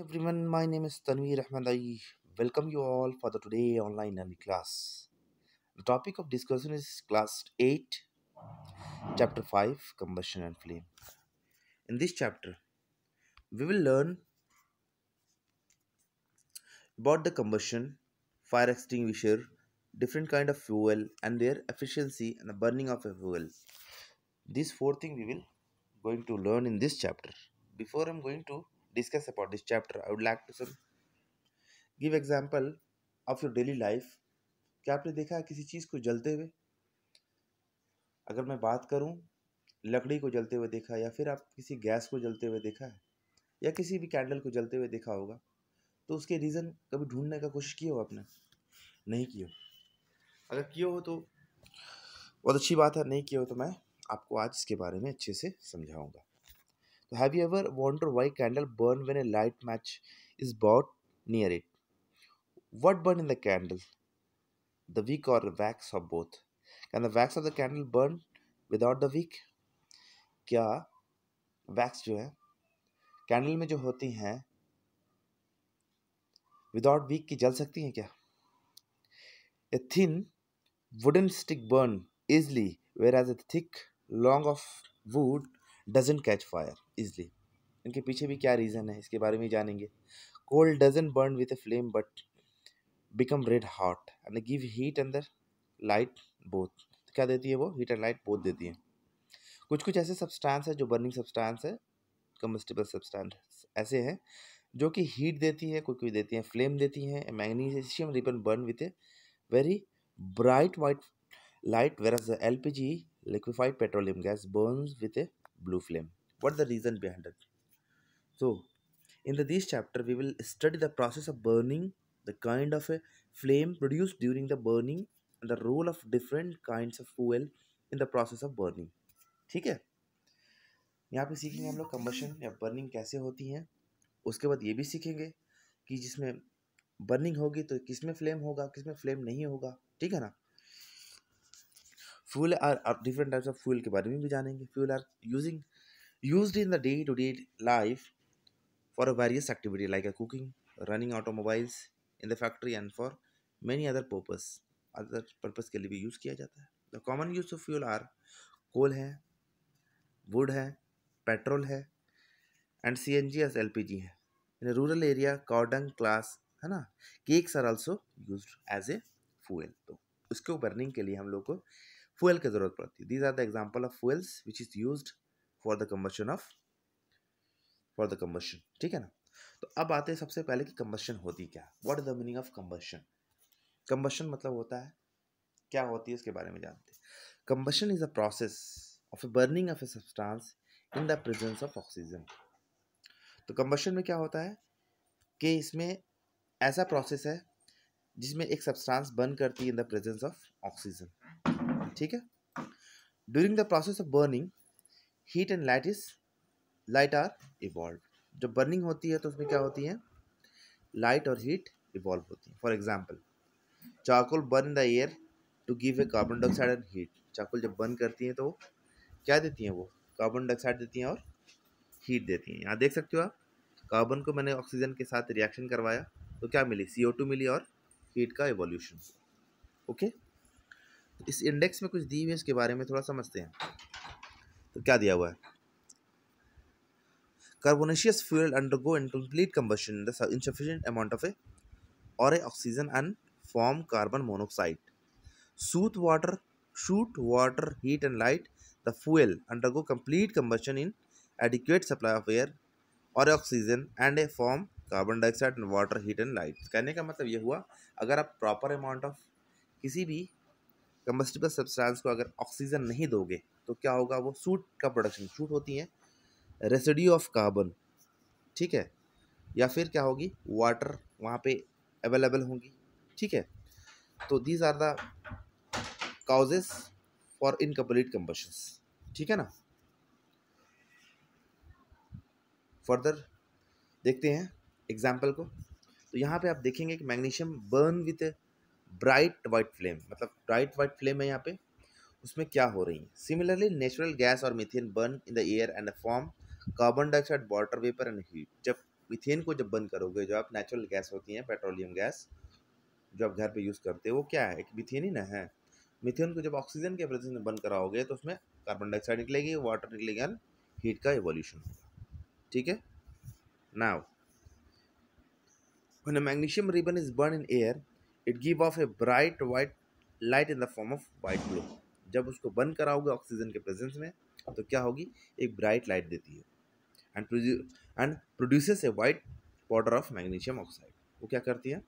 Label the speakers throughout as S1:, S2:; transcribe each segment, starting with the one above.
S1: everyone, my name is Tanveer Ahmed. I welcome you all for the today online learning class. The topic of discussion is class 8, chapter 5, combustion and flame. In this chapter, we will learn about the combustion, fire extinguisher, different kind of fuel and their efficiency and the burning of a fuel. These four things we will going to learn in this chapter. Before I'm going to discuss about this chapter i would like to some give example of your daily life क्या आपने देखा है किसी चीज़ को जलते हुए अगर मैं बात करूं लकड़ी को जलते हुए देखा या फिर आप किसी गैस को जलते हुए देखा है या किसी भी कैंडल को जलते हुए देखा होगा तो उसके रीज़न कभी ढूंढने का कोशिश किए हो आपने नहीं किया अगर किए हो तो बहुत अच्छी बात है नहीं किया हो तो मैं आपको आज इसके बारे में अच्छे से समझाऊंगा So have you ever wondered why candle burn when a light match is bought near it? What burn in the candle? The wick or the wax or both? Can the wax of the candle burn without the wick? क्या wax जो है candle में जो होती हैं without week की जल सकती हैं क्या a thin wooden stick burn easily whereas a thick log of wood doesn't catch fire easily इनके पीछे भी क्या रीज़न है इसके बारे में जानेंगे cold doesn't burn with a flame but become red hot and give heat अंदर लाइट बोथ क्या देती है वो हीट एंड लाइट बोथ देती है कुछ कुछ ऐसे सब्सटेंस है जो बर्निंग सब्सटेंस है कम्बस्टेबल सब्सटेंस ऐसे हैं जो कि हीट देती है कोई कोई देती है फ्लेम देती है magnesium ribbon burn with a very bright white light light L P G liquefied petroleum gas burn with a blue flame. What the reason behind it? So, in the, this chapter, we will study the process of burning, the kind of a flame produced during the burning, and the role of different kinds of fuel in the process of burning. theek hai यहाँ पे सीखेंगे हम लोग combustion या burning कैसे होती है उसके बाद ये भी सीखेंगे कि जिसमें बर्निंग होगी तो किस में फ्लेम होगा किस में फ्लेम नहीं होगा ठीक है ना fuel are different types of fuel के बारे में भी जानेंगे fuel are using use in the day to day life for various activity like a cooking running automobiles in the factory and for many other purpose other purpose के लिए भी use किया जाता है the common use of fuel are coal है wood है petrol है and C N G S L P जी है in rural area cow dung class है ना cakes are also use as a fuel तो उसको बर्निंग के लिए हम लोग को फ्यूल की ज़रूरत पड़ती है these are the example of fuels which is use for the combustion of for the combustion ठीक है ना तो अब आते हैं सबसे पहले कि कम्बशन होती क्या what is the meaning of combustion combustion मतलब होता है क्या होती है इसके बारे में जानते हैं combustion is a process of a burning of a substance in the presence of oxygen तो कम्बशन में क्या होता है कि इसमें ऐसा प्रोसेस है जिसमें एक सब्सटांस बर्न करती है in the presence of oxygen ठीक है during the process of burning heat and light is light are evolve जब बर्निंग होती है तो उसमें क्या होती है लाइट और हीट इवॉल्व होती है for example charcoal burn the air to give a carbon dioxide and heat charcoal जब बर्न करती हैं तो क्या देती हैं वो कार्बन डाइऑक्साइड देती हैं और हीट देती हैं यहाँ देख सकते हो आप कार्बन को मैंने ऑक्सीजन के साथ रिएक्शन करवाया तो क्या मिली सी ओ टू मिली और हीट का एवोल्यूशन ओके okay? इस इंडेक्स में कुछ दी हुई है इसके बारे में थोड़ा समझते हैं तो क्या दिया हुआ है carbonaceous fuel undergo incomplete combustion the amount of a और a oxygen and form carbon monoxide soot water soot water heat and light the fuel undergo complete combustion in adequate supply of air और oxygen and a form carbon dioxide and water heat and light कहने का मतलब यह हुआ अगर आप proper amount of किसी भी कम्बस्टिबल सब्सटेंस को अगर ऑक्सीजन नहीं दोगे तो क्या होगा वो सूट का प्रोडक्शन सूट होती है रेसिड्यू ऑफ कार्बन ठीक है या फिर क्या होगी वाटर वहाँ पे अवेलेबल होंगी ठीक है तो these are the for incomplete combustion ठीक है ना फर्दर देखते हैं एग्जाम्पल को तो यहाँ पे आप देखेंगे कि magnesium burn with bright white flame मतलब ब्राइट वाइट फ्लेम है यहाँ पे उसमें क्या हो रही है सिमिलरली नेचुरल गैस और methane burn in the air and form carbon dioxide water vapour and heat जब मिथेन को जब बर्न करोगे जो आप नेचुरल गैस होती हैं पेट्रोलियम गैस जो आप घर पे यूज़ करते हो वो क्या है मिथेन ही ना है मिथेन को जब ऑक्सीजन के प्रति बर्न कराओगे तो उसमें कार्बन डाइऑक्साइड निकलेगी वाटर निकलेगी एंड हीट का एवोल्यूशन होगा ठीक है now magnesium ribbon is burn in air it give off a bright white light in the form of white glow जब उसको बंद कराओगे ऑक्सीजन के प्रेजेंस में तो क्या होगी एक ब्राइट लाइट देती है and and produces a white powder of magnesium oxide वो क्या करती है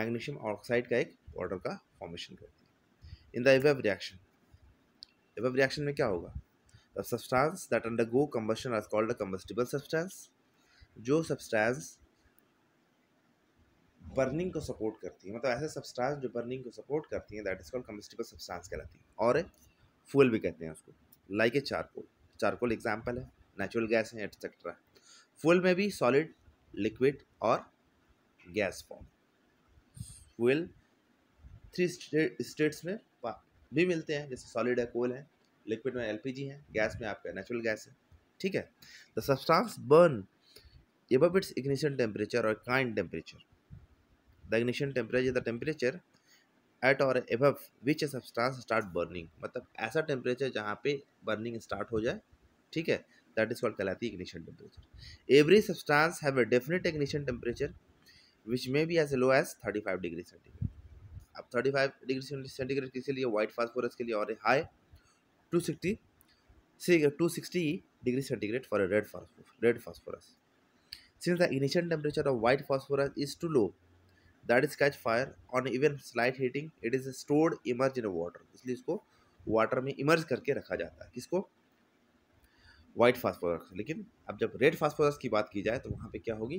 S1: मैग्नीशियम ऑक्साइड का एक पाउडर का फॉर्मेशन करती है in the above reaction above reaction में क्या होगा the substance that undergo combustion are called a combustible substance जो सब्सटेंस बर्निंग को सपोर्ट करती है मतलब ऐसे सब्सटेंस जो बर्निंग को सपोर्ट करती हैं that is called combustible substance कहलाती है और फ्यूल भी कहते हैं उसको like a charcoal charcoal example है नेचुरल गैस है एटसेट्रा फ्यूल में भी सॉलिड लिक्विड और gas form fuel three states में भी मिलते हैं जैसे सॉलिड है कोल है लिक्विड में एलपीजी है गैस में आपका नेचुरल गैस है ठीक है the substance burn above its ignition temperature और kind temperature the ignition temperature the temperature at और above which a substance start burning मतलब ऐसा टेम्परेचर जहाँ पे बर्निंग स्टार्ट हो जाए ठीक है दैट इज कॉल्ड कहलाती है ignition temperature every substance have a definite ignition temperature which may be as low as thirty five degree centigrade अब थर्टी फाइव डिग्री सेंटीग्रेड किसी लिए वाइट फास्फोरस के लिए और high two sixty two sixty degree centigrade for red phosphorus red phosphorus since the initial temperature of white phosphorus is too low that is catch fire on even slight heating it is stored immerse in water इसलिए इसको water में emerge करके रखा जाता है किसको white phosphorus लेकिन अब जब रेड फास्फोरस की बात की जाए तो वहाँ पे क्या होगी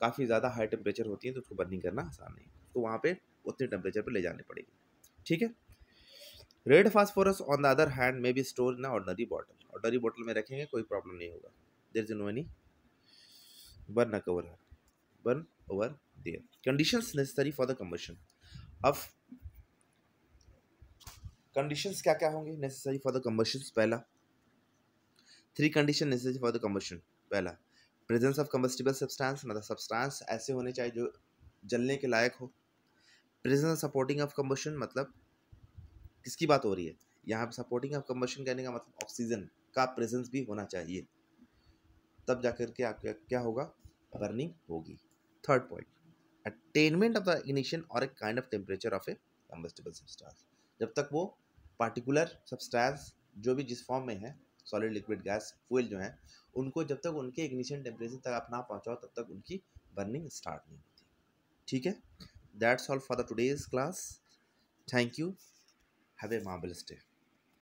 S1: काफ़ी ज़्यादा हाई टेम्परेचर होती है तो उसको बर्निंग करना आसान नहीं तो वहाँ पे उतने टेम्परेचर पे ले जाने पड़ेगी ठीक है red phosphorus on the other hand may be store in ordinary bottle ordinary bottle में रखेंगे कोई प्रॉब्लम नहीं होगा there is no any burn cover burn over सकती है condition necessary for the combustion अब कंडीशन क्या क्या होंगे नेसेसरी फॉर द कम्बशन पहला three condition necessary for the combustion पहला प्रेजेंस ऑफ कम्बस्टिबल सब्सटेंस मतलब सब्सटेंस ऐसे होने चाहिए जो जलने के लायक हो presence of supporting of combustion मतलब किसकी बात हो रही है यहाँ पर सपोर्टिंग ऑफ कम्बशन कहने का मतलब ऑक्सीजन का प्रेजेंस भी होना चाहिए तब जाकर के आपका क्या होगा बर्निंग होगी third point attainment of the ignition और a kind of temperature of a combustible substance जब तक वो पार्टिकुलर सब्सटेंस जो भी जिस फॉर्म में है सॉलिड लिक्विड गैस फ्यूल जो है उनको जब तक उनके इग्निशन टेम्परेचर तक आप ना पहुँचाओ तब तक उनकी बर्निंग स्टार्ट नहीं होती ठीक है that's all for the today's class thank you have a marble day